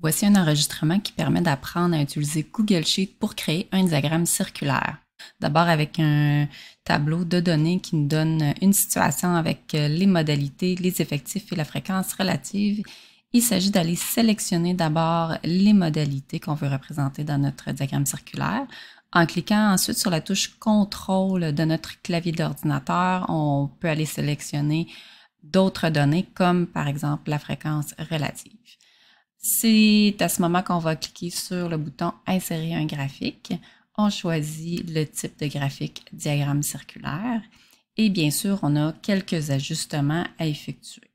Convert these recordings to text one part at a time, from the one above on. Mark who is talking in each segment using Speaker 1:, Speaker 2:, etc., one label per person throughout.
Speaker 1: Voici un enregistrement qui permet d'apprendre à utiliser Google Sheet pour créer un diagramme circulaire. D'abord avec un tableau de données qui nous donne une situation avec euh, les modalités, les effectifs et la fréquence relative. Il s'agit d'aller sélectionner d'abord les modalités qu'on veut représenter dans notre diagramme circulaire. En cliquant ensuite sur la touche Contrôle de notre clavier d'ordinateur, on peut aller sélectionner d'autres données comme par exemple la fréquence relative. C'est à ce moment qu'on va cliquer sur le bouton Insérer un graphique. On choisit le type de graphique diagramme circulaire et bien sûr, on a quelques ajustements à effectuer.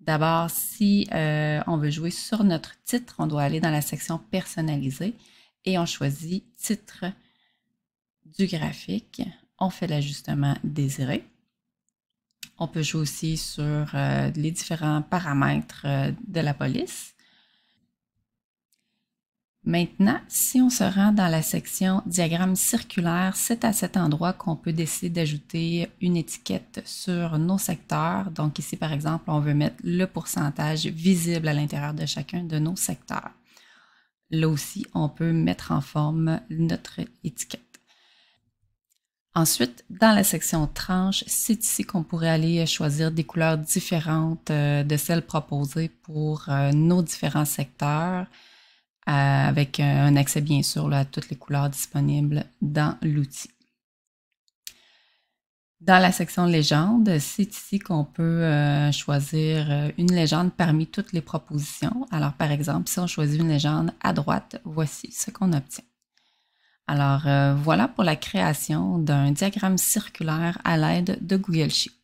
Speaker 1: D'abord, si euh, on veut jouer sur notre titre, on doit aller dans la section personnaliser et on choisit titre du graphique, on fait l'ajustement désiré. On peut jouer aussi sur euh, les différents paramètres euh, de la police. Maintenant, si on se rend dans la section diagramme circulaire, c'est à cet endroit qu'on peut décider d'ajouter une étiquette sur nos secteurs. Donc ici, par exemple, on veut mettre le pourcentage visible à l'intérieur de chacun de nos secteurs. Là aussi, on peut mettre en forme notre étiquette. Ensuite, dans la section tranches, c'est ici qu'on pourrait aller choisir des couleurs différentes euh, de celles proposées pour euh, nos différents secteurs, euh, avec un accès bien sûr à toutes les couleurs disponibles dans l'outil. Dans la section légende, c'est ici qu'on peut choisir une légende parmi toutes les propositions. Alors par exemple, si on choisit une légende à droite, voici ce qu'on obtient. Alors euh, voilà pour la création d'un diagramme circulaire à l'aide de Google Sheets.